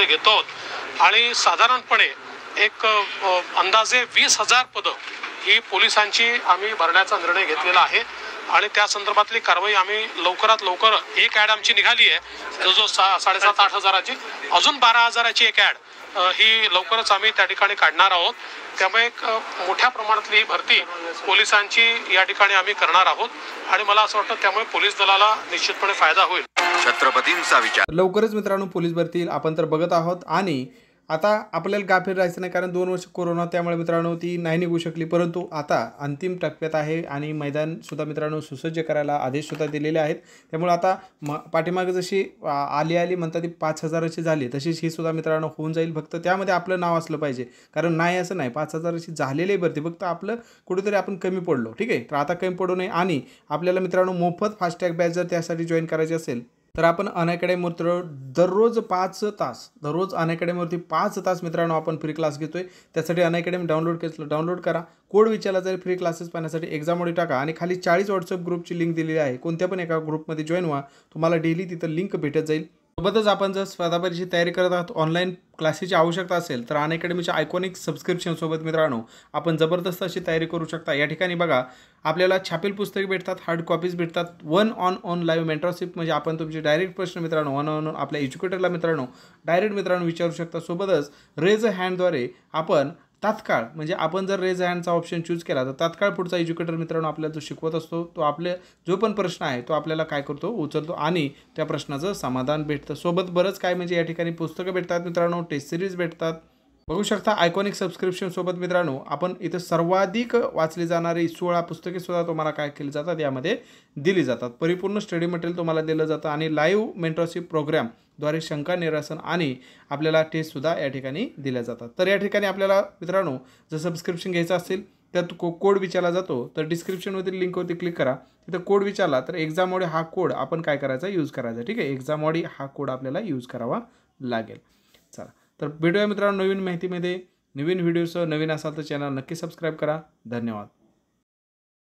मध्ये घेतो आणि साधारणपणे एक अंदाजे वीस हजार पदं ही पोलिसांची आम्ही भरण्याचा निर्णय घेतलेला आहे आणि त्या संदर्भातली कारवाई आम्ही लवकरात लवकर एक ॲड आमची निघाली आहे जो सा साडेसात आठ हजाराची अजून बारा हजाराची एक ॲड ही लवकरच आम्ही त्या ठिकाणी काढणार आहोत त्यामुळे एक मोठ्या प्रमाणातली भरती पोलिसांची या ठिकाणी आम्ही करणार आहोत आणि मला असं वाटतं त्यामुळे पोलीस दलाला निश्चितपणे फायदा होईल छत्रपतींचा विचार लवकरच मित्रांनो पोलीस भरतील आपण तर बघत आहोत आणि आता आपल्याला गाफील राहायचं नाही कारण दोन वर्ष कोरोना त्यामुळे मित्रांनो ती नाही निघू शकली परंतु आता अंतिम टप्प्यात आहे आणि मैदान सुद्धा मित्रांनो सुसज्ज करायला आदेशसुद्धा दिलेले आहेत त्यामुळे आता म पाठीमागे जशी आली आली म्हणतात ती पाच हजाराची झाली तशीच ही सुद्धा मित्रांनो होऊन जाईल फक्त त्यामध्ये आपलं नाव असलं पाहिजे कारण नाही असं नाही पाच हजाराची झालेली भरती फक्त आपलं कुठेतरी आपण कमी पडलो ठीक आहे तर आता कमी पडू नये आणि आपल्याला मित्रांनो मोफत फास्टॅग बॅच जर त्यासाठी जॉईन करायची असेल तर आपण अनॅकॅडमीवरती दररोज पाच तास दररोज अनॅकॅडमीवरती पाच तास मित्रांनो आपण फ्री क्लास घेतो आहे त्यासाठी मी डाउनलोड केलं डाउनलोड करा कोड विचारला जाईल फ्री क्लासेस पाहण्यासाठी एक्झाममध्ये टाका आणि खाली चाळीस व्हॉट्सअप ग्रुपची लिंक दिलेली आहे कोणत्या पण एका ग्रुपमध्ये जॉईन व्हा तुम्हाला डेली तिथं लिंक भेटत जाईल सोबतच आपण जर स्पर्धा परीक्षेची तयारी करत आहात ऑनलाईन क्लासेसची आवश्यकता असेल तर अन अकॅडमीच्या आयकॉनिक सबस्क्रिप्शनसोबत मित्रांनो आपण जबरदस्त अशी तयारी करू शकता या ठिकाणी बघा आपल्याला छापील पुस्तके भेटतात हार्ड कॉपीज भेटतात one on on live mentorship म्हणजे आपण तुमचे डायरेक्ट प्रश्न मित्रांनो वन ऑन ऑन आपल्या एज्युकेटरला मित्रांनो डायरेक्ट मित्रांनो विचारू शकता सोबतच रेज हँडद्वारे आपण तात्काळ म्हणजे आपण जर रेज हँडचा ऑप्शन चूज केला तर तात्काळ पुढचा एज्युकेटर मित्रांनो आपल्याला जो शिकवत असतो तो आपले जो पण प्रश्न आहे तो आपल्याला काय करतो उचलतो आणि त्या प्रश्नाचं समाधान भेटतं सोबत बरंच काय म्हणजे या ठिकाणी पुस्तकं भेटतात मित्रांनो टेस्ट सिरीज भेटतात बघू शकता आयकॉनिक सबस्क्रिप्शनसोबत मित्रांनो आपण इथं सर्वाधिक वाचली जाणारी सोळा पुस्तके सुद्धा तुम्हाला काय केली जातात यामध्ये दिली जातात परिपूर्ण स्टडी मटेरियल तुम्हाला दिलं जातं आणि लाईव्ह मेंटरशिप द्वारे शंका निरासन आणि आपल्याला टेस्टसुद्धा या ठिकाणी दिल्या जातात तर या ठिकाणी आपल्याला मित्रांनो जर सबस्क्रिप्शन घ्यायचं असेल तर को कोड विचारला जातो तर डिस्क्रिप्शनवरील लिंकवरती क्लिक करा तिथं कोड विचारला तर एक्झाम ऑडी हा कोड आपण काय करायचा यूज करायचा ठीक आहे एक्झाम ऑडी हा कोड आपल्याला यूज करावा लागेल तर भेटूया मित्रांनो नवीन माहितीमध्ये नवीन व्हिडिओसह नवीन असाल तर चॅनल नक्की सबस्क्राईब करा धन्यवाद